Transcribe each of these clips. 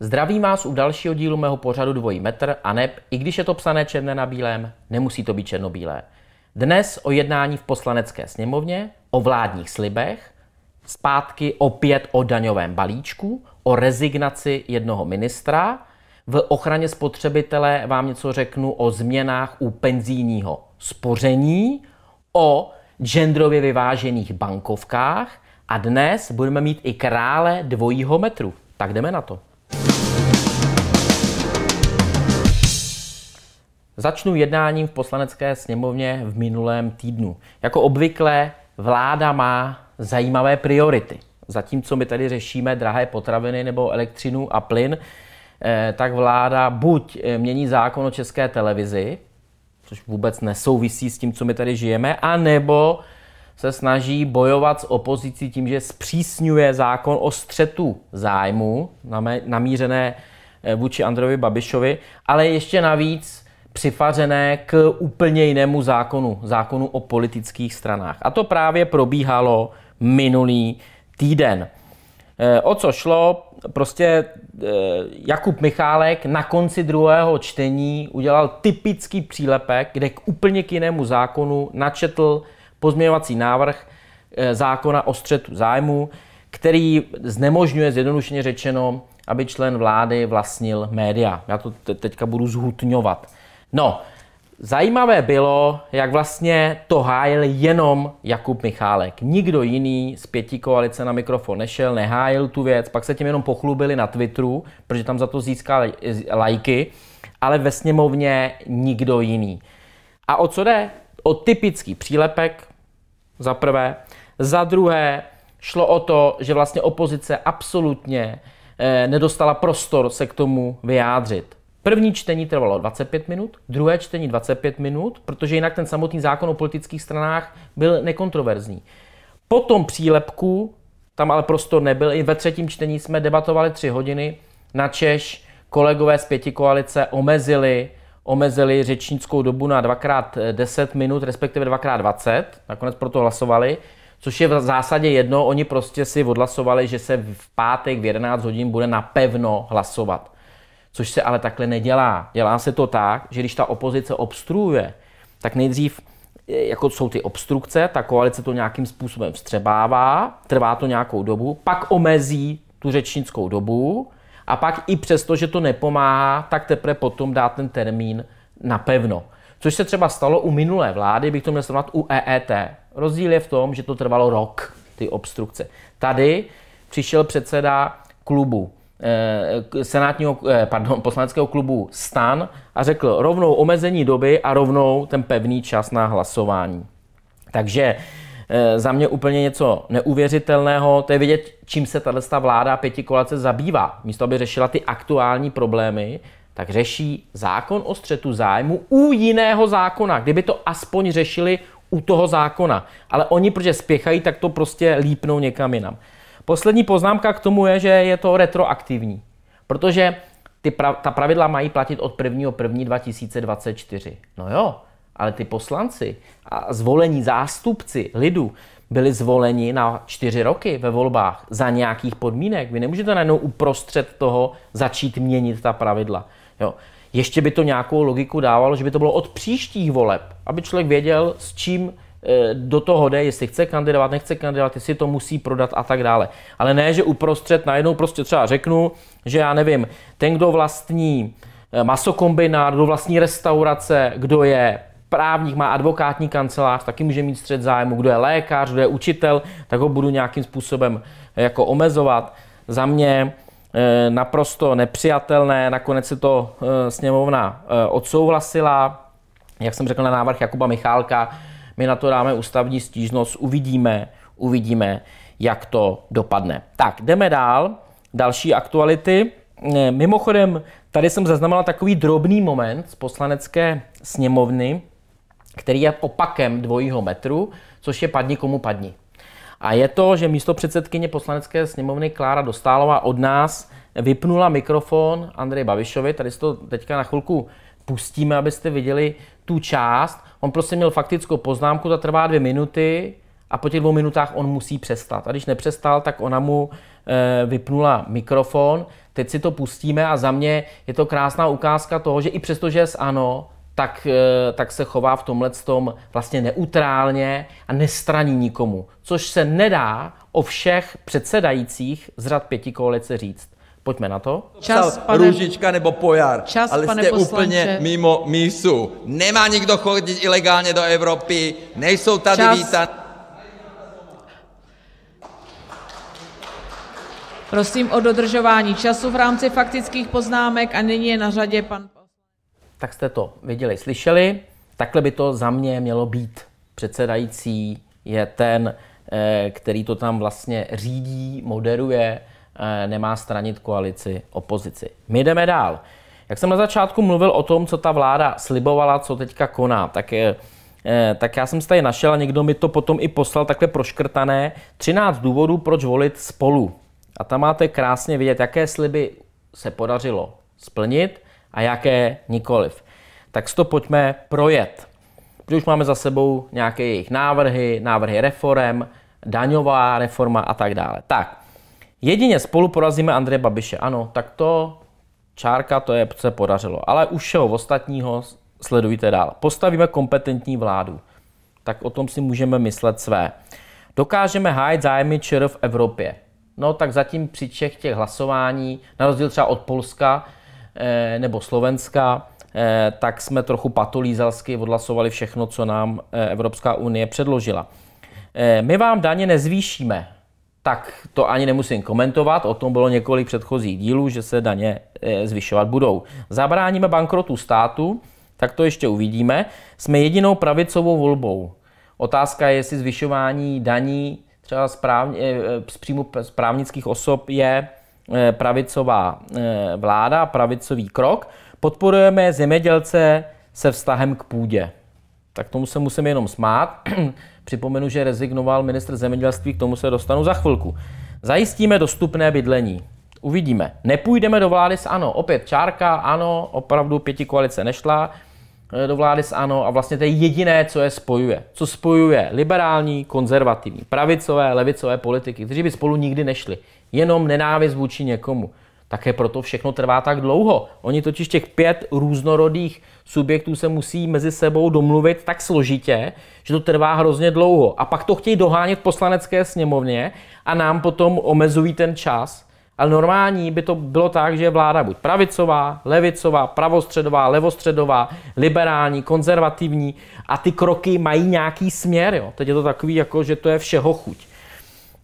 Zdravím vás u dalšího dílu mého pořadu Dvojí metr a ne, i když je to psané černé na bílém, nemusí to být černobílé. Dnes o jednání v poslanecké sněmovně, o vládních slibech zpátky opět o daňovém balíčku, o rezignaci jednoho ministra. V ochraně spotřebitele vám něco řeknu o změnách u penzijního spoření, o genderově vyvážených bankovkách a dnes budeme mít i krále dvojího metru. Tak jdeme na to. Začnu jednáním v poslanecké sněmovně v minulém týdnu. Jako obvykle vláda má zajímavé priority. Zatímco my tady řešíme drahé potraviny nebo elektřinu a plyn, eh, tak vláda buď eh, mění zákon o české televizi, což vůbec nesouvisí s tím, co my tady žijeme, anebo se snaží bojovat s opozicí tím, že zpřísňuje zákon o střetu zájmu namířené eh, vůči Androvi Babišovi, ale ještě navíc přifařené k úplně jinému zákonu, zákonu o politických stranách. A to právě probíhalo minulý týden. Eh, o co šlo? Prostě eh, Jakub Michálek na konci druhého čtení udělal typický přílepek, kde k úplně k jinému zákonu načetl pozměňovací návrh eh, zákona o střetu zájmu, který znemožňuje zjednodušeně řečeno, aby člen vlády vlastnil média. Já to teďka budu zhutňovat. No, Zajímavé bylo, jak vlastně to hájil jenom Jakub Michálek. Nikdo jiný z pěti koalice na mikrofon nešel, nehájil tu věc, pak se tím jenom pochlubili na Twitteru, protože tam za to získal eh, lajky, ale ve sněmovně nikdo jiný. A o co jde? O typický přílepek, za prvé. Za druhé šlo o to, že vlastně opozice absolutně eh, nedostala prostor se k tomu vyjádřit. První čtení trvalo 25 minut, druhé čtení 25 minut, protože jinak ten samotný zákon o politických stranách byl nekontroverzní. Po tom přílepku, tam ale prostor nebyl, i ve třetím čtení jsme debatovali tři hodiny, na Češ kolegové z pěti koalice omezili, omezili řečnickou dobu na dvakrát 10 minut, respektive dvakrát 20 nakonec proto hlasovali, což je v zásadě jedno, oni prostě si odhlasovali, že se v pátek v 11 hodin bude napevno hlasovat což se ale takhle nedělá. Dělá se to tak, že když ta opozice obstruuje, tak nejdřív e, jako jsou ty obstrukce, ta koalice to nějakým způsobem vstřebává, trvá to nějakou dobu, pak omezí tu řečnickou dobu a pak i přesto, že to nepomáhá, tak teprve potom dá ten termín napevno. Což se třeba stalo u minulé vlády, bych to měl srovnat u EET. Rozdíl je v tom, že to trvalo rok, ty obstrukce. Tady přišel předseda klubu Eh, senátního, eh, pardon, poslaneckého klubu STAN a řekl rovnou omezení doby a rovnou ten pevný čas na hlasování. Takže eh, za mě úplně něco neuvěřitelného. To je vidět, čím se tato vláda pětikolace zabývá. Místo, aby řešila ty aktuální problémy, tak řeší zákon o střetu zájmu u jiného zákona. Kdyby to aspoň řešili u toho zákona. Ale oni, protože spěchají, tak to prostě lípnou někam jinam. Poslední poznámka k tomu je, že je to retroaktivní, protože ty pra, ta pravidla mají platit od 1. 1. 2024. No jo, ale ty poslanci a zvolení zástupci lidu byli zvoleni na čtyři roky ve volbách za nějakých podmínek. Vy nemůžete najednou uprostřed toho začít měnit ta pravidla. Jo. Ještě by to nějakou logiku dávalo, že by to bylo od příštích voleb, aby člověk věděl, s čím Eh, do toho jde, jestli chce kandidovat, nechce kandidovat, jestli to musí prodat a tak dále. Ale ne, že uprostřed najednou prostě třeba řeknu, že já nevím, ten, kdo vlastní eh, masokombinát, kdo vlastní restaurace, kdo je právník, má advokátní kancelář, taky může mít střed zájmu, kdo je lékař, kdo je učitel, tak ho budu nějakým způsobem eh, jako omezovat. Za mě naprosto nepřijatelné, nakonec se to sněmovna odsouhlasila, jak jsem řekl na návrh Jakuba Michálka, my na to dáme ústavní stížnost, uvidíme, uvidíme, jak to dopadne. Tak, jdeme dál. Další aktuality. Eh, mimochodem, tady jsem zaznamenal takový drobný moment z poslanecké sněmovny, který je opakem dvojího metru, což je padni komu padni. A je to, že místo předsedkyně poslanecké sněmovny Klára Dostálová od nás vypnula mikrofon Andrej Babišovi. Tady si to teďka na chvilku pustíme, abyste viděli, tu část, on prostě měl faktickou poznámku, ta trvá dvě minuty a po těch dvou minutách on musí přestat. A když nepřestal, tak ona mu eh, vypnula mikrofon, teď si to pustíme a za mě je to krásná ukázka toho, že i přesto, že je ano, tak, eh, tak se chová v tomhle tom vlastně neutrálně a nestraní nikomu, což se nedá o všech předsedajících z řad pěti koalice říct. Pojďme na to. Čas, pane, Růžička nebo Pojar, čas, ale jste úplně mimo mísu. Nemá nikdo chodit ilegálně do Evropy, nejsou tady čas. vítan. Prosím o dodržování času v rámci faktických poznámek a nyní je na řadě pan... Tak jste to viděli, slyšeli. Takhle by to za mě mělo být. Předsedající je ten, eh, který to tam vlastně řídí, moderuje, Eh, nemá stranit koalici opozici. My jdeme dál. Jak jsem na začátku mluvil o tom, co ta vláda slibovala, co teďka koná, tak eh, eh, tak já jsem se tady našel a někdo mi to potom i poslal takhle proškrtané. 13 důvodů, proč volit spolu. A tam máte krásně vidět, jaké sliby se podařilo splnit a jaké nikoliv. Tak to pojďme projet. Protože už máme za sebou nějaké jejich návrhy, návrhy reform, daňová reforma a tak dále. Tak, Jedině spolu porazíme Andreje Babiše. Ano, tak to čárka, to je, se podařilo. Ale už všeho ostatního sledujte dál. Postavíme kompetentní vládu. Tak o tom si můžeme myslet své. Dokážeme hájit zájmy ČR v Evropě. No tak zatím při všech těch hlasování, na rozdíl třeba od Polska eh, nebo Slovenska, eh, tak jsme trochu patolízalsky odhlasovali všechno, co nám eh, Evropská unie předložila. Eh, my vám daně nezvýšíme, tak to ani nemusím komentovat. O tom bylo několik předchozích dílů, že se daně eh, zvyšovat budou. Zabráníme bankrotu státu, tak to ještě uvidíme. Jsme jedinou pravicovou volbou. Otázka je, jestli zvyšování daní třeba z, práv, eh, z příjmu z právnických osob je eh, pravicová vláda, pravicový krok. Podporujeme zemědělce se vztahem k půdě. Tak tomu se musím jenom smát. Připomenu, že rezignoval ministr zemědělství, k tomu se dostanu za chvilku. Zajistíme dostupné bydlení. Uvidíme. Nepůjdeme do vlády s ANO. Opět čárka, ano, opravdu pěti koalice nešla eh, do vlády s ANO a vlastně to je jediné, co je spojuje. Co spojuje liberální, konzervativní, pravicové, levicové politiky, kteří by spolu nikdy nešli. Jenom nenávist vůči někomu. Také proto všechno trvá tak dlouho. Oni totiž těch pět různorodých subjektů se musí mezi sebou domluvit tak složitě, že to trvá hrozně dlouho. A pak to chtějí dohánět poslanecké sněmovně a nám potom omezují ten čas. Ale normální by to bylo tak, že vláda buď pravicová, levicová, pravostředová, levostředová, liberální, konzervativní a ty kroky mají nějaký směr. Jo? Teď je to takový, jako, že to je všeho chuť.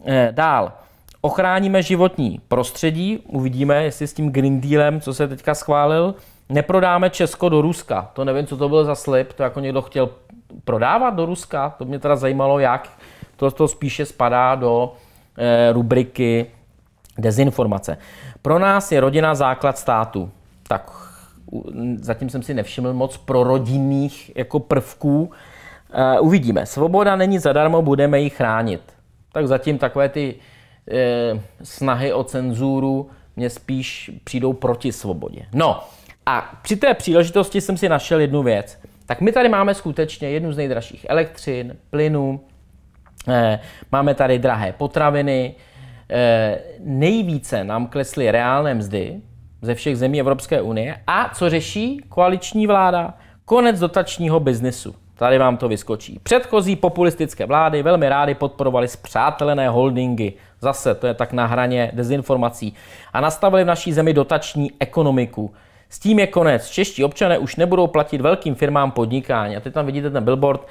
E, dál ochráníme životní prostředí, uvidíme, jestli s tím Green Dealem, co se teďka schválil, neprodáme Česko do Ruska. To nevím, co to byl za slib, to jako někdo chtěl prodávat do Ruska, to mě teda zajímalo, jak. To, to spíše spadá do eh, rubriky dezinformace. Pro nás je rodina základ státu. Tak zatím jsem si nevšiml moc pro rodinných jako prvků. Eh, uvidíme. Svoboda není zadarmo, budeme ji chránit. Tak zatím takové ty Eh, snahy o cenzuru mě spíš přijdou proti svobodě. No a při té příležitosti jsem si našel jednu věc. Tak my tady máme skutečně jednu z nejdražších elektřin, plynu, eh, máme tady drahé potraviny, eh, nejvíce nám klesly reálné mzdy ze všech zemí Evropské unie a co řeší koaliční vláda? Konec dotačního biznesu. Tady vám to vyskočí. Předchozí populistické vlády velmi rády podporovaly zpřátelené holdingy Zase to je tak na hraně dezinformací. A nastavili v naší zemi dotační ekonomiku. S tím je konec. Čeští občané už nebudou platit velkým firmám podnikání. A teď tam vidíte ten billboard,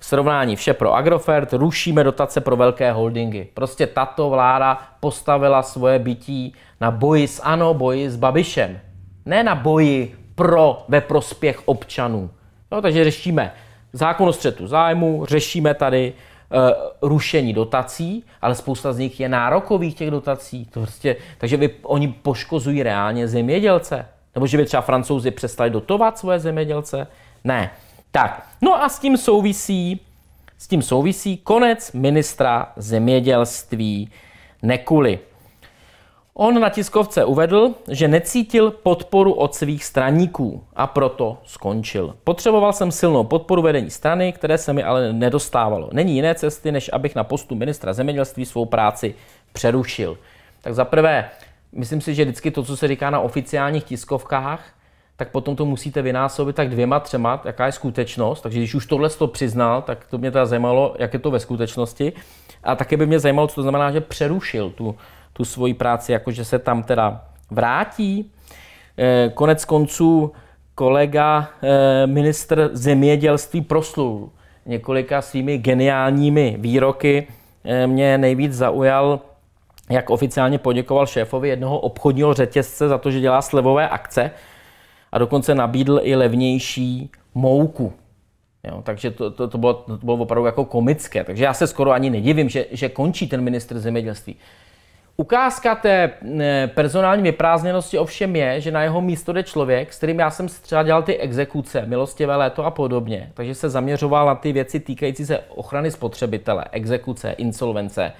v srovnání vše pro Agrofert, rušíme dotace pro velké holdingy. Prostě tato vláda postavila svoje bytí na boji s ANO, boji s Babišem. Ne na boji pro ve prospěch občanů. No, takže řešíme zákon o střetu zájmu, řešíme tady Eh, rušení dotací, ale spousta z nich je nárokových těch dotací. To prostě, takže vy, oni poškozují reálně zemědělce. Nebo že by třeba francouzi přestali dotovat svoje zemědělce. Ne. Tak, no a s tím souvisí, s tím souvisí konec ministra zemědělství Nekuli. On na tiskovce uvedl, že necítil podporu od svých straníků a proto skončil. Potřeboval jsem silnou podporu vedení strany, které se mi ale nedostávalo. Není jiné cesty, než abych na postu ministra zemědělství svou práci přerušil. Tak za prvé, myslím si, že vždycky to, co se říká na oficiálních tiskovkách, tak potom to musíte vynásobit tak dvěma, třema, jaká je skutečnost. Takže když už tohle to přiznal, tak to mě teda zajímalo, jak je to ve skutečnosti. A také by mě zajímalo, co to znamená, že přerušil tu tu svoji práci, jakože se tam teda vrátí. Eh, konec konců kolega eh, ministr zemědělství proslul několika svými geniálními výroky. Eh, mě nejvíc zaujal, jak oficiálně poděkoval šéfovi jednoho obchodního řetězce za to, že dělá slevové akce a dokonce nabídl i levnější mouku. Jo, takže to, to, to, bylo, to bylo opravdu jako komické. Takže já se skoro ani nedivím, že, že končí ten ministr zemědělství. Ukázka té eh, personální vyprázdněnosti ovšem je, že na jeho místo jde člověk, s kterým já jsem třeba dělal ty exekuce, milostivé léto a podobně, takže se zaměřoval na ty věci týkající se ochrany spotřebitele, exekuce, insolvence,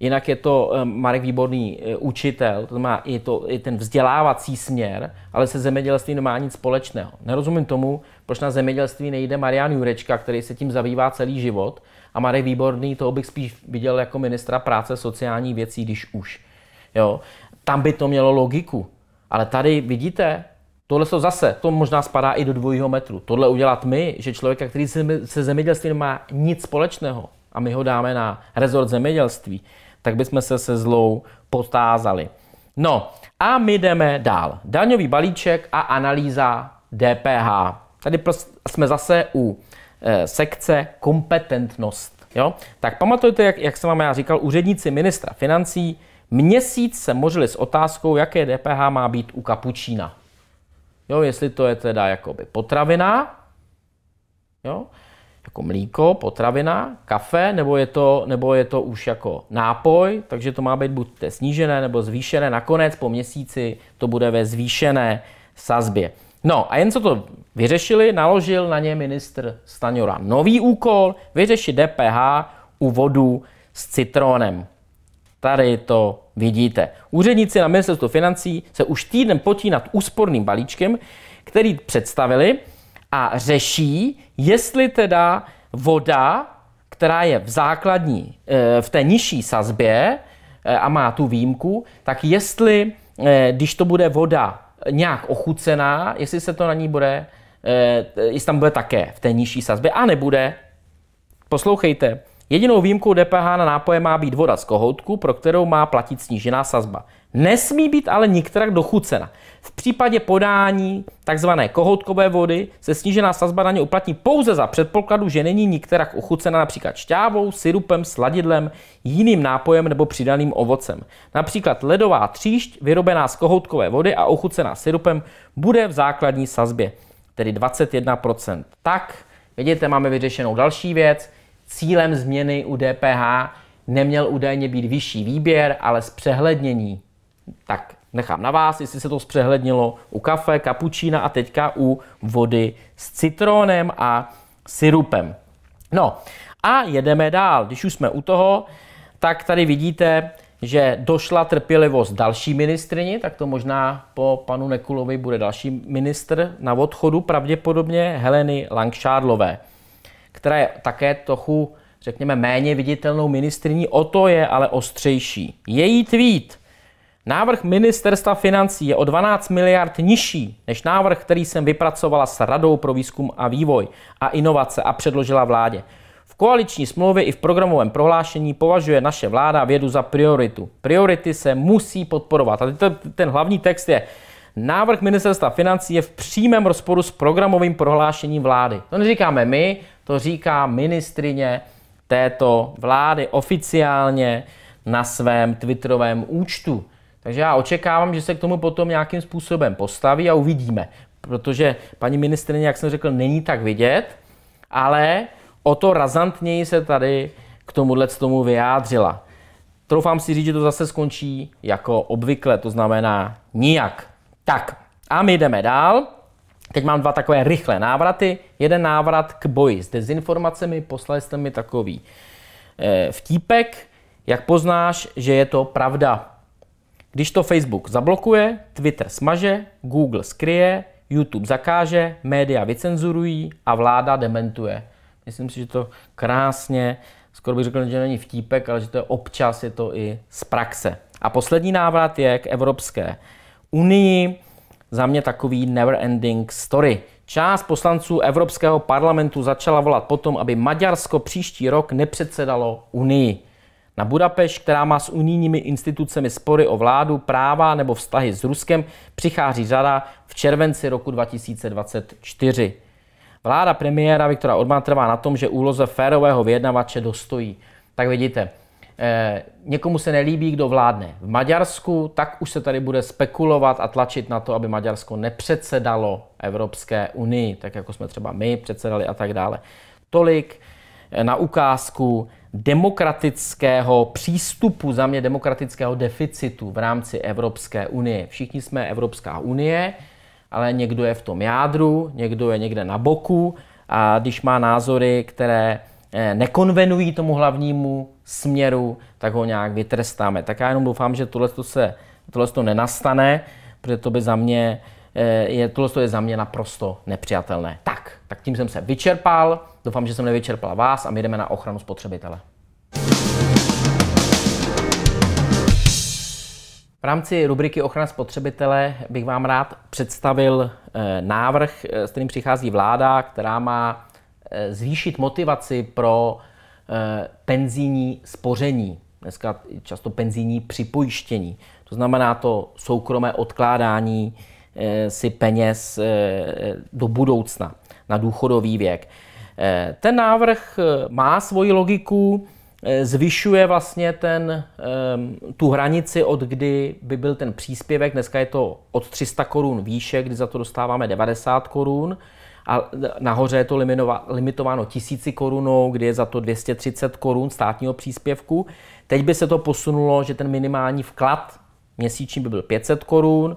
Jinak je to eh, Marek Výborný eh, učitel, to má, i, to, i ten vzdělávací směr, ale se zemědělství nemá nic společného. Nerozumím tomu, proč na zemědělství nejde Marian Jurečka, který se tím zabývá celý život, a Marek Výborný, toho bych spíš viděl jako ministra práce sociální věcí, když už. Jo? Tam by to mělo logiku. Ale tady vidíte, Tohle jsou zase, to možná spadá i do dvojího metru. Tohle udělat my, že člověka, který se zemědělství nemá nic společného, a my ho dáme na rezort zemědělství, tak bychom se se zlou potázali. No a my jdeme dál. Daňový balíček a analýza DPH. Tady jsme zase u eh, sekce kompetentnost. Jo? Tak pamatujte, jak, jak jsem vám já říkal, úředníci ministra financí měsíc se mořili s otázkou, jaké DPH má být u kapučína. Jo, jestli to je teda jakoby potravina, jo, jako mlíko, potravina, kafe, nebo je to, nebo je to už jako nápoj, takže to má být buď snížené nebo zvýšené. Nakonec po měsíci to bude ve zvýšené sazbě. No a jen co to vyřešili, naložil na ně ministr Staňora nový úkol, vyřešit DPH u vodu s citronem. Tady to vidíte. Úředníci na ministerstvu financí se už týden potí nad úsporným balíčkem, který představili, a řeší, jestli teda voda, která je v základní, eh, v té nižší sazbě eh, a má tu výjimku, tak jestli, eh, když to bude voda nějak ochucená, jestli se to na ní bude, jestli tam bude také v té nižší sazbě a nebude. Poslouchejte, jedinou výjimkou DPH na nápoje má být voda z kohoutku, pro kterou má platit snížená sazba. Nesmí být ale nikterak dochucena. V případě podání tzv. kohoutkové vody se snížená sazba daně uplatní pouze za předpokladu, že není nikterak ochucena například šťávou, sirupem, sladidlem, jiným nápojem nebo přidaným ovocem. Například ledová tříšť vyrobená z kohoutkové vody a ochucená sirupem bude v základní sazbě, tedy 21%. Tak, vidíte, máme vyřešenou další věc. Cílem změny u DPH neměl údajně být vyšší výběr, ale zpřehlednění tak nechám na vás, jestli se to zpřehlednilo u kafe, kapučína a teďka u vody s citronem a syrupem. No a jedeme dál. Když už jsme u toho, tak tady vidíte, že došla trpělivost další ministrini, tak to možná po panu Nekulovi bude další ministr na odchodu, pravděpodobně Heleny Langšádlové, která je také trochu, řekněme, méně viditelnou ministriní, o to je ale ostřejší. Její tweet – Návrh ministerstva financí je o 12 miliard nižší než návrh, který jsem vypracovala s Radou pro výzkum a vývoj a inovace a předložila vládě. V koaliční smlouvě i v programovém prohlášení považuje naše vláda vědu za prioritu. Priority se musí podporovat. A ten hlavní text je, návrh ministerstva financí je v přímém rozporu s programovým prohlášením vlády. To neříkáme my, to říká ministrině této vlády oficiálně na svém twitterovém účtu. Takže já očekávám, že se k tomu potom nějakým způsobem postaví a uvidíme. Protože paní ministrině, jak jsem řekl, není tak vidět, ale o to razantněji se tady k tomuhle tomu vyjádřila. Troufám si říct, že to zase skončí jako obvykle, to znamená nijak. Tak a my jdeme dál. Teď mám dva takové rychlé návraty. Jeden návrat k boji s dezinformacemi. Poslali jste mi takový eh, vtípek, jak poznáš, že je to pravda. Když to Facebook zablokuje, Twitter smaže, Google skryje, YouTube zakáže, média vycenzurují a vláda dementuje. Myslím si, že to krásně, skoro bych řekl, že není vtípek, ale že to je občas, je to i z praxe. A poslední návrat je k Evropské unii. Za mě takový never ending story. Část poslanců Evropského parlamentu začala volat potom, aby Maďarsko příští rok nepředsedalo unii na Budapešť, která má s unijními institucemi spory o vládu, práva nebo vztahy s Ruskem, přichází řada v červenci roku 2024. Vláda premiéra Viktora Orbán trvá na tom, že úloze férového vyjednavače dostojí. Tak vidíte, eh, někomu se nelíbí, kdo vládne v Maďarsku, tak už se tady bude spekulovat a tlačit na to, aby Maďarsko nepředsedalo Evropské unii, tak jako jsme třeba my předsedali a tak dále. Tolik eh, na ukázku demokratického přístupu, za mě demokratického deficitu v rámci Evropské unie. Všichni jsme Evropská unie, ale někdo je v tom jádru, někdo je někde na boku a když má názory, které eh, nekonvenují tomu hlavnímu směru, tak ho nějak vytrestáme. Tak já jenom doufám, že tohle se tohle to nenastane, protože to by za mě Eh, je, tohle je za mě naprosto nepřijatelné. Tak, tak tím jsem se vyčerpal, doufám, že jsem nevyčerpal vás a my jdeme na ochranu spotřebitele. V rámci rubriky Ochrana spotřebitele bych vám rád představil eh, návrh, eh, s kterým přichází vláda, která má zvýšit motivaci pro penzijní spoření, dneska často penzijní připojištění. To znamená to soukromé odkládání Eh, si peněz eh, do budoucna, na důchodový věk. Eh, ten návrh má svoji logiku, zvyšuje vlastně ten, tu hranici, od kdy by byl ten příspěvek. Dneska je to od 300 korun výše, kdy za to dostáváme 90 korun a nahoře je to limitováno tisíci korunou, kdy je za to 230 korun státního příspěvku. Teď by se to posunulo, že ten minimální vklad měsíční by byl 500 korun,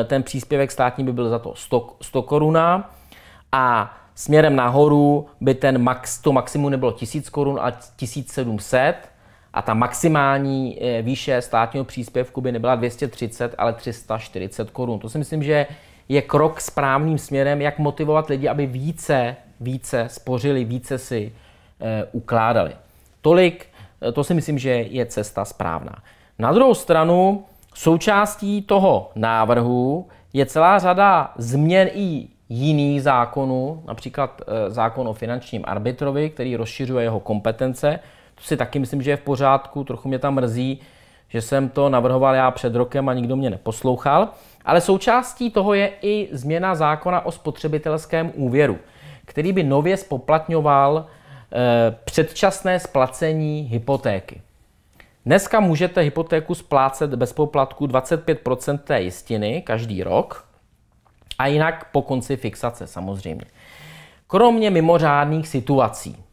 Eh, ten příspěvek státní by byl za to 100, 100 koruna a směrem nahoru by ten max, to maximum nebylo 1000 korun, a 1700 a ta maximální eh, výše státního příspěvku by nebyla 230, ale 340 korun. To si myslím, že je krok správným směrem, jak motivovat lidi, aby více, více spořili, více si e, ukládali. Tolik, to si myslím, že je cesta správná. Na druhou stranu, Součástí toho návrhu je celá řada změn i jiných zákonů, například eh, zákon o finančním arbitrovi, který rozšiřuje jeho kompetence. To si taky myslím, že je v pořádku, trochu mě tam mrzí, že jsem to navrhoval já před rokem a nikdo mě neposlouchal. Ale součástí toho je i změna zákona o spotřebitelském úvěru, který by nově spoplatňoval eh, předčasné splacení hypotéky. Dneska můžete hypotéku splácet bez poplatku 25% té jistiny každý rok a jinak po konci fixace samozřejmě. Kromě mimořádných situací,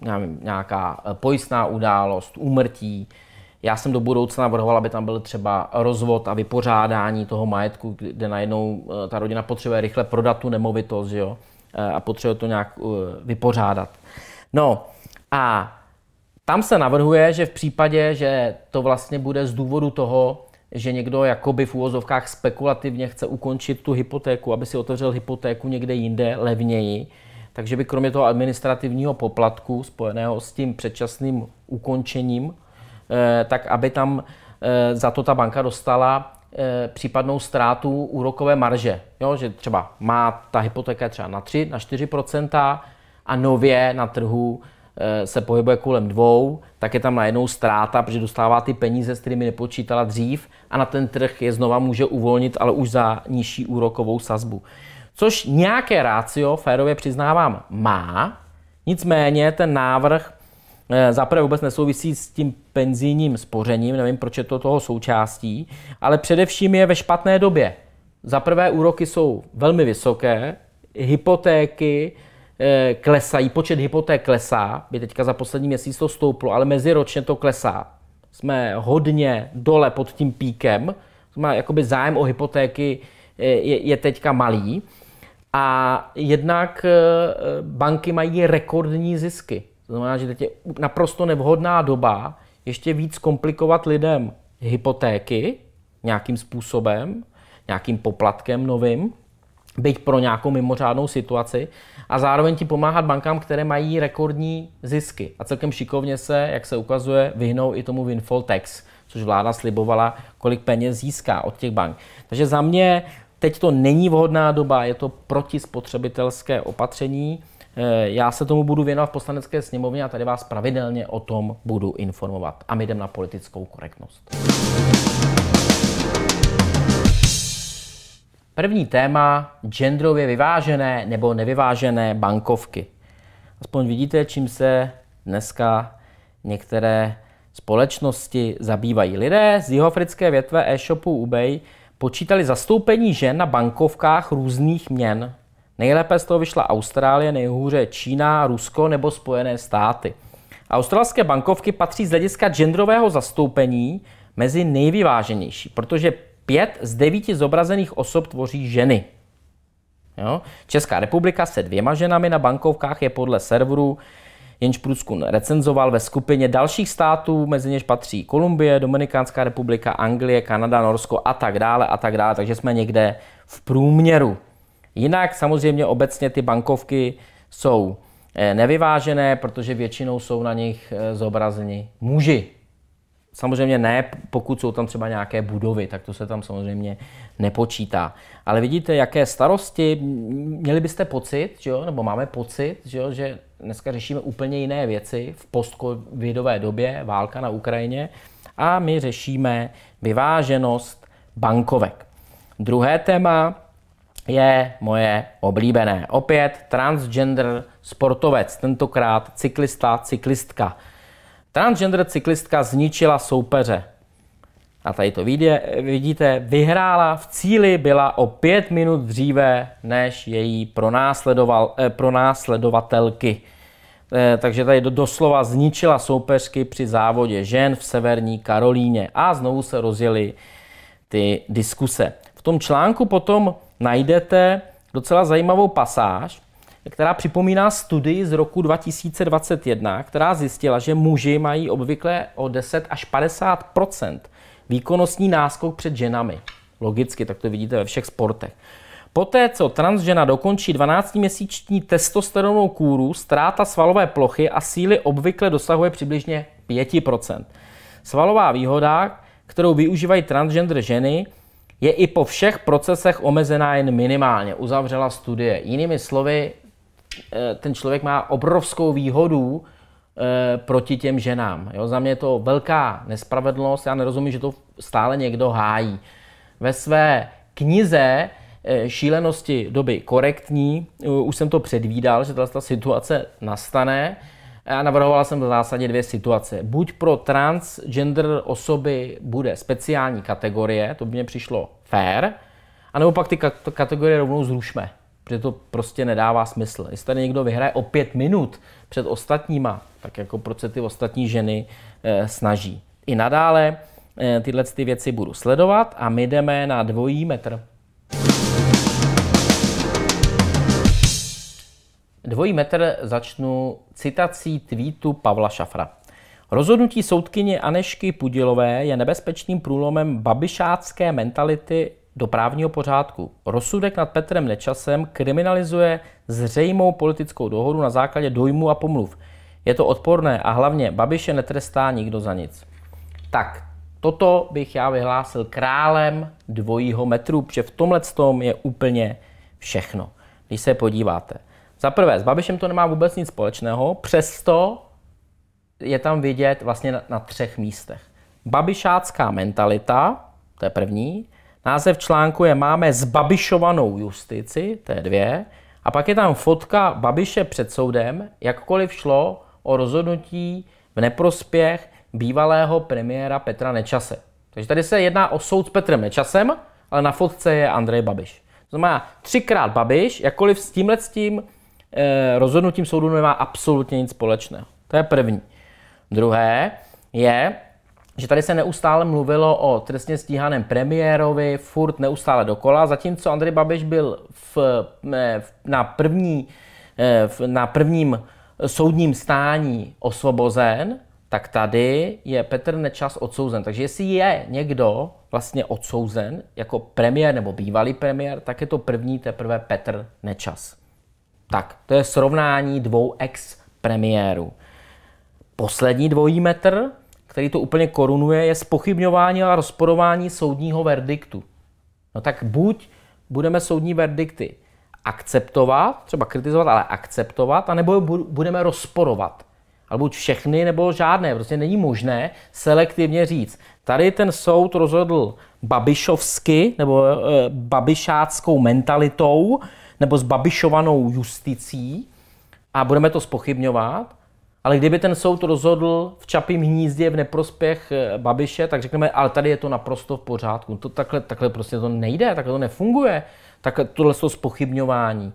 nevím, nějaká eh, pojistná událost, úmrtí, já jsem do budoucna navrhoval, aby tam byl třeba rozvod a vypořádání toho majetku, kde najednou eh, ta rodina potřebuje rychle prodat tu nemovitost jo? Eh, a potřebuje to nějak vypořádat. No a tam se navrhuje, že v případě, že to vlastně bude z důvodu toho, že někdo jakoby v úvozovkách spekulativně chce ukončit tu hypotéku, aby si otevřel hypotéku někde jinde levněji, takže by kromě toho administrativního poplatku spojeného s tím předčasným ukončením, eh, tak aby tam eh, za to ta banka dostala eh, případnou ztrátu úrokové marže. Jo, že třeba má ta hypotéka třeba na 3, na 4 a nově na trhu Eh, se pohybuje kolem dvou, tak je tam najednou ztráta, protože dostává ty peníze, s kterými nepočítala dřív a na ten trh je znova může uvolnit, ale už za nižší úrokovou sazbu. Což nějaké rácio, férově přiznávám, má, nicméně ten návrh eh, zaprvé vůbec nesouvisí s tím penzijním spořením, nevím, proč je to toho součástí, ale především je ve špatné době. Zaprvé úroky jsou velmi vysoké, hypotéky, Eh, klesají, počet hypoték klesá, by teďka za poslední měsíc to stouplo, ale meziročně to klesá. Jsme hodně dole pod tím píkem, jakoby zájem o hypotéky eh, je, je teďka malý. A jednak eh, banky mají rekordní zisky. To znamená, že teď je naprosto nevhodná doba ještě víc komplikovat lidem hypotéky nějakým způsobem, nějakým poplatkem novým, byť pro nějakou mimořádnou situaci a zároveň ti pomáhat bankám, které mají rekordní zisky a celkem šikovně se, jak se ukazuje, vyhnou i tomu windfall tax, což vláda slibovala, kolik peněz získá od těch bank. Takže za mě teď to není vhodná doba, je to protispotřebitelské opatření. Eh, já se tomu budu věnovat v poslanecké sněmovně a tady vás pravidelně o tom budu informovat. A my jdeme na politickou korektnost. První téma, genderově vyvážené nebo nevyvážené bankovky. Aspoň vidíte, čím se dneska některé společnosti zabývají. Lidé z jihoafrické větve e-shopu Ubay počítali zastoupení žen na bankovkách různých měn. Nejlépe z toho vyšla Austrálie, nejhůře Čína, Rusko nebo Spojené státy. Australské bankovky patří z hlediska genderového zastoupení mezi nejvyváženější, protože pět z devíti zobrazených osob tvoří ženy. Jo? Česká republika se dvěma ženami na bankovkách je podle serveru jenž průzkum recenzoval ve skupině dalších států, mezi něž patří Kolumbie, Dominikánská republika, Anglie, Kanada, Norsko a tak dále a tak dále, takže jsme někde v průměru. Jinak samozřejmě obecně ty bankovky jsou eh, nevyvážené, protože většinou jsou na nich eh, zobrazeni muži. Samozřejmě ne, pokud jsou tam třeba nějaké budovy, tak to se tam samozřejmě nepočítá. Ale vidíte, jaké starosti, měli byste pocit, že jo, nebo máme pocit, že, jo, že dneska řešíme úplně jiné věci v postcovidové době, válka na Ukrajině, a my řešíme vyváženost bankovek. Druhé téma je moje oblíbené. Opět transgender sportovec, tentokrát cyklista, cyklistka. Transgender cyklistka zničila soupeře. A tady to vidě, vidíte, vyhrála v cíli, byla o pět minut dříve, než její pronásledoval, eh, pronásledovatelky. Eh, takže tady doslova zničila soupeřky při závodě žen v severní Karolíně. A znovu se rozjeli ty diskuse. V tom článku potom najdete docela zajímavou pasáž, která připomíná studii z roku 2021, která zjistila, že muži mají obvykle o 10 až 50 výkonnostní náskok před ženami. Logicky, tak to vidíte ve všech sportech. Poté, co transžena dokončí 12-měsíční testosteronovou kůru, ztráta svalové plochy a síly obvykle dosahuje přibližně 5 Svalová výhoda, kterou využívají transgender ženy, je i po všech procesech omezená jen minimálně, uzavřela studie. Jinými slovy, Eh, ten člověk má obrovskou výhodu eh, proti těm ženám. Jo? Za mě je to velká nespravedlnost, já nerozumím, že to stále někdo hájí. Ve své knize eh, šílenosti doby korektní, už jsem to předvídal, že tato situace nastane, a navrhoval jsem v zásadě dvě situace. Buď pro transgender osoby bude speciální kategorie, to by mě přišlo fair, anebo pak ty kategorie rovnou zrušme protože to prostě nedává smysl. Jestli tady někdo vyhraje o pět minut před ostatníma, tak jako proč se ty ostatní ženy eh, snaží. I nadále e, tyhle ty věci budu sledovat a my jdeme na dvojí metr. Dvojí metr začnu citací tweetu Pavla Šafra. Rozhodnutí soudkyně Anešky Pudilové je nebezpečným průlomem babišácké mentality do právního pořádku. Rozsudek nad Petrem Nečasem kriminalizuje zřejmou politickou dohodu na základě dojmu a pomluv. Je to odporné a hlavně Babiše netrestá nikdo za nic. Tak, toto bych já vyhlásil králem dvojího metru, protože v tomhle tom je úplně všechno, když se podíváte. Za prvé, s Babišem to nemá vůbec nic společného, přesto je tam vidět vlastně na, na třech místech. Babišácká mentalita, to je první, Název článku je Máme zbabišovanou justici, to je dvě. A pak je tam fotka Babiše před soudem, jakkoliv šlo o rozhodnutí v neprospěch bývalého premiéra Petra Nečase. Takže tady se jedná o soud s Petrem Nečasem, ale na fotce je Andrej Babiš. To znamená třikrát Babiš, jakkoliv s tímhle s tím e, rozhodnutím soudu nemá absolutně nic společného. To je první. Druhé je, že tady se neustále mluvilo o trestně stíhaném premiérovi, furt neustále dokola, zatímco Andrej Babiš byl v, na, první, eh, na prvním soudním stání osvobozen, tak tady je Petr Nečas odsouzen. Takže jestli je někdo vlastně odsouzen jako premiér nebo bývalý premiér, tak je to první teprve Petr Nečas. Tak, to je srovnání dvou ex-premiérů. Poslední dvojí metr který to úplně korunuje, je spochybňování a rozporování soudního verdiktu. No tak buď budeme soudní verdikty akceptovat, třeba kritizovat, ale akceptovat, anebo je budeme rozporovat. Ale buď všechny, nebo žádné. Prostě není možné selektivně říct, tady ten soud rozhodl babišovsky, nebo e, babišáckou mentalitou, nebo s babišovanou justicí a budeme to spochybňovat, ale kdyby ten soud rozhodl v Čapím hnízdě v neprospěch eh, Babiše, tak řekneme, ale tady je to naprosto v pořádku. To takhle, takhle prostě to nejde, takhle to nefunguje. Tak tohle to spochybňování e,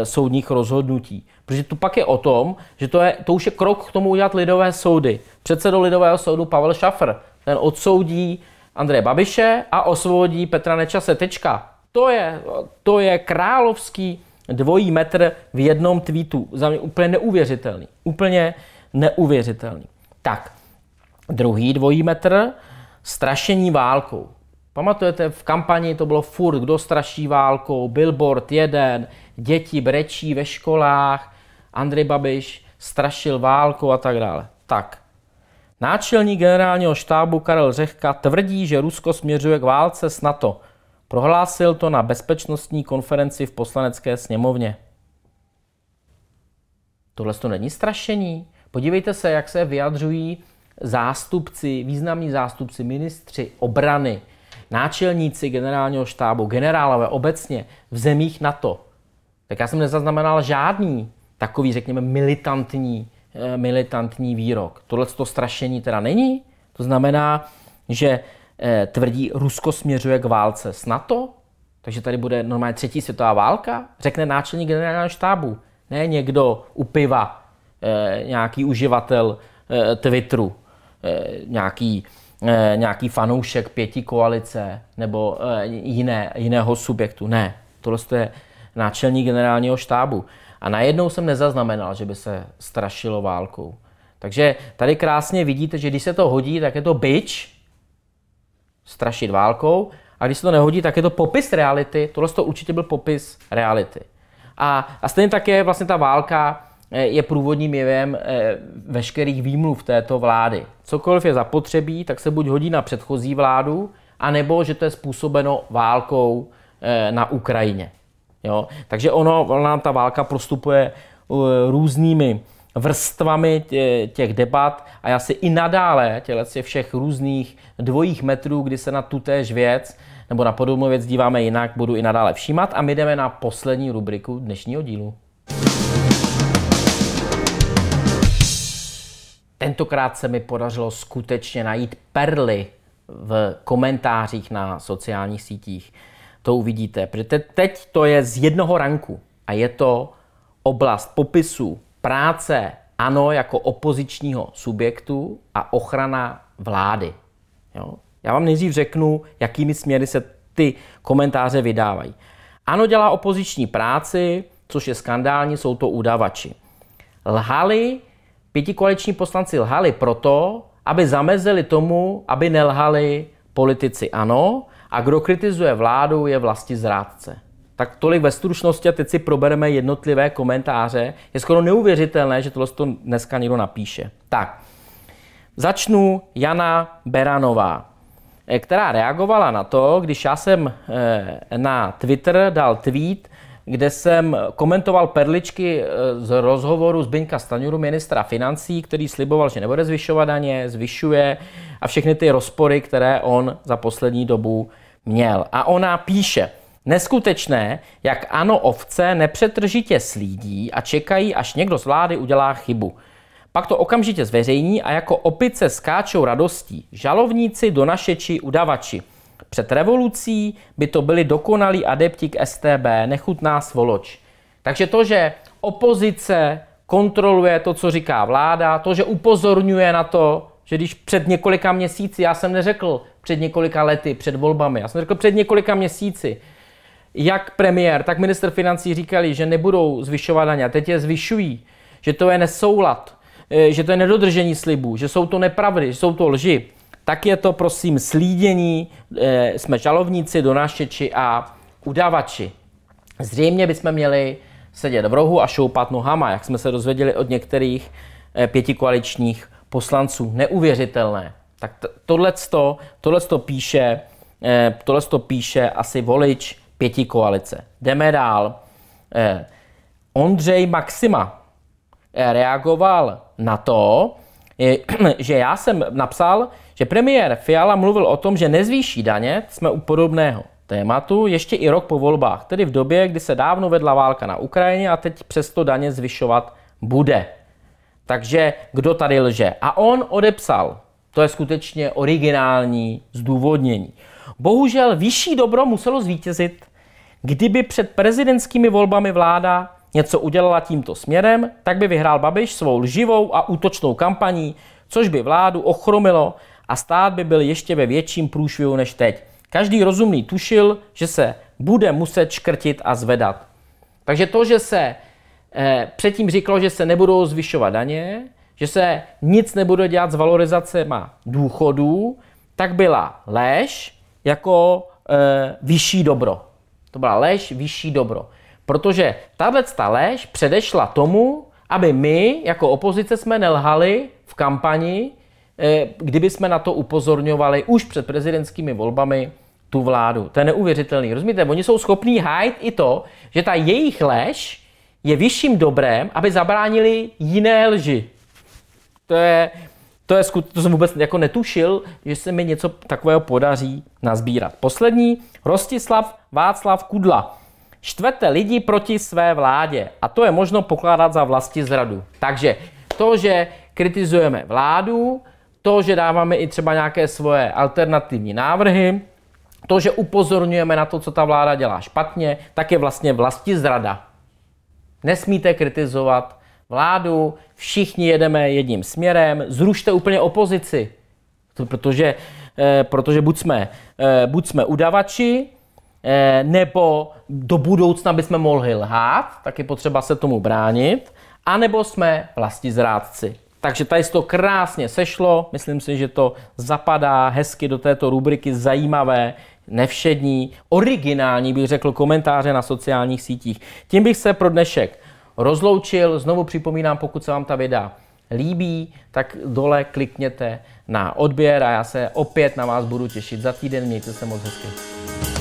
eh, soudních rozhodnutí. Protože to pak je o tom, že to, je, to už je krok k tomu udělat lidové soudy. Předsedou lidového soudu Pavel Šafr, ten odsoudí Andreje Babiše a osvobodí Petra Nečase. Tečka. To je, to je královský dvojí metr v jednom tweetu. Za mě úplně neuvěřitelný. Úplně neuvěřitelný. Tak, druhý dvojí metr, strašení válkou. Pamatujete, v kampani to bylo furt, kdo straší válkou, billboard jeden, děti brečí ve školách, Andrej Babiš strašil válkou a tak dále. Tak, náčelník generálního štábu Karel Řehka tvrdí, že Rusko směřuje k válce s NATO. Prohlásil to na bezpečnostní konferenci v poslanecké sněmovně. Tohle to není strašení. Podívejte se, jak se vyjadřují zástupci, významní zástupci, ministři obrany, náčelníci generálního štábu, generálové obecně v zemích NATO. Tak já jsem nezaznamenal žádný takový, řekněme, militantní, eh, militantní výrok. Tohle to strašení teda není. To znamená, že Eh, tvrdí, Rusko směřuje k válce s NATO, takže tady bude normálně třetí světová válka, řekne náčelník generálního štábu, ne někdo u piva, eh, nějaký uživatel eh, Twitteru, nějaký, nějaký fanoušek pěti koalice nebo jiné, jiného subjektu. Ne, tohle je náčelník generálního štábu. A najednou jsem nezaznamenal, že by se strašilo válkou. Takže tady krásně vidíte, že když se to hodí, tak je to byč, strašit válkou. A když se to nehodí, tak je to popis reality. Tohle to určitě byl popis reality. A, a stejně tak je vlastně ta válka eh, je průvodním jevem eh, veškerých výmluv této vlády. Cokoliv je zapotřebí, tak se buď hodí na předchozí vládu, anebo že to je způsobeno válkou eh, na Ukrajině. Jo? Takže ono, ona, ta válka prostupuje různými vrstvami těch debat a já si i nadále těle všech různých dvojích metrů, kdy se na tutéž věc nebo na podobnou věc díváme jinak, budu i nadále všímat a my jdeme na poslední rubriku dnešního dílu. Tentokrát se mi podařilo skutečně najít perly v komentářích na sociálních sítích. To uvidíte, protože teď to je z jednoho ranku a je to oblast popisu práce ANO jako opozičního subjektu a ochrana vlády. Jo? Já vám nejdřív řeknu, jakými směry se ty komentáře vydávají. Ano, dělá opoziční práci, což je skandální, jsou to udavači. Lhali, pětikoaliční poslanci lhali proto, aby zamezili tomu, aby nelhali politici ano, a kdo kritizuje vládu, je vlasti zrádce. Tak tolik ve stručnosti a teď si probereme jednotlivé komentáře. Je skoro neuvěřitelné, že tohle to dneska někdo napíše. Tak, začnu Jana Beranová, eh, která reagovala na to, když já jsem eh, na Twitter dal tweet, kde jsem komentoval perličky eh, z rozhovoru z Zbyňka Staňuru, ministra financí, který sliboval, že nebude zvyšovat daně, zvyšuje a všechny ty rozpory, které on za poslední dobu měl. A ona píše – Neskutečné, jak ano ovce nepřetržitě slídí a čekají, až někdo z vlády udělá chybu. Pak to okamžitě zveřejní a jako opice skáčou radostí. Žalovníci, donašeči, udavači. Před revolucí by to byli dokonalí adepti k STB, nechutná svoloč. Takže to, že opozice kontroluje to, co říká vláda, to, že upozorňuje na to, že když před několika měsíci, já jsem neřekl před několika lety, před volbami, já jsem řekl před několika měsíci, jak premiér, tak minister financí říkali, že nebudou zvyšovat daně teď je zvyšují, že to je nesoulad, eh, že to je nedodržení slibů, že jsou to nepravdy, že jsou to lži, tak je to prosím slídění, eh, jsme žalovníci, donášeči a udavači. Zřejmě bychom měli sedět v rohu a šoupat nohama, jak jsme se dozvěděli od některých eh, pětikoaličních poslanců. Neuvěřitelné. Tak tohle to píše, tohleto píše asi volič pěti koalice. Jdeme dál. Eh, Ondřej Maxima eh, reagoval na to, že já jsem napsal, že premiér Fiala mluvil o tom, že nezvýší daně, jsme u podobného tématu, ještě i rok po volbách, tedy v době, kdy se dávno vedla válka na Ukrajině a teď přesto daně zvyšovat bude. Takže kdo tady lže? A on odepsal. To je skutečně originální zdůvodnění. Bohužel vyšší dobro muselo zvítězit. Kdyby před prezidentskými volbami vláda něco udělala tímto směrem, tak by vyhrál Babiš svou lživou a útočnou kampaní, což by vládu ochromilo a stát by byl ještě ve větším průšvihu než teď. Každý rozumný tušil, že se bude muset škrtit a zvedat. Takže to, že se eh, předtím říkalo, že se nebudou zvyšovat daně, že se nic nebude dělat s valorizacema důchodů, tak byla lež, jako e, vyšší dobro. To byla lež vyšší dobro. Protože tahle lež předešla tomu, aby my jako opozice jsme nelhali v kampani, e, kdyby jsme na to upozorňovali už před prezidentskými volbami tu vládu. To je neuvěřitelný. Rozumíte? Oni jsou schopní hájit i to, že ta jejich lež je vyšším dobrem, aby zabránili jiné lži. To je, to, je skut, to jsem vůbec jako netušil, že se mi něco takového podaří nazbírat. Poslední, Rostislav Václav Kudla. Štvete lidi proti své vládě a to je možno pokládat za vlasti zradu. Takže to, že kritizujeme vládu, to, že dáváme i třeba nějaké svoje alternativní návrhy, to, že upozorňujeme na to, co ta vláda dělá špatně, tak je vlastně vlasti zrada. Nesmíte kritizovat vládu, všichni jedeme jedním směrem, zrušte úplně opozici, protože, eh, protože buď, jsme, eh, buď jsme udavači, eh, nebo do budoucna bychom mohli lhát, tak je potřeba se tomu bránit, anebo jsme vlastní zrádci. Takže tady se to krásně sešlo, myslím si, že to zapadá hezky do této rubriky zajímavé, nevšední, originální bych řekl komentáře na sociálních sítích. Tím bych se pro dnešek rozloučil. Znovu připomínám, pokud se vám ta videa líbí, tak dole klikněte na odběr a já se opět na vás budu těšit za týden. Mějte se moc hezky.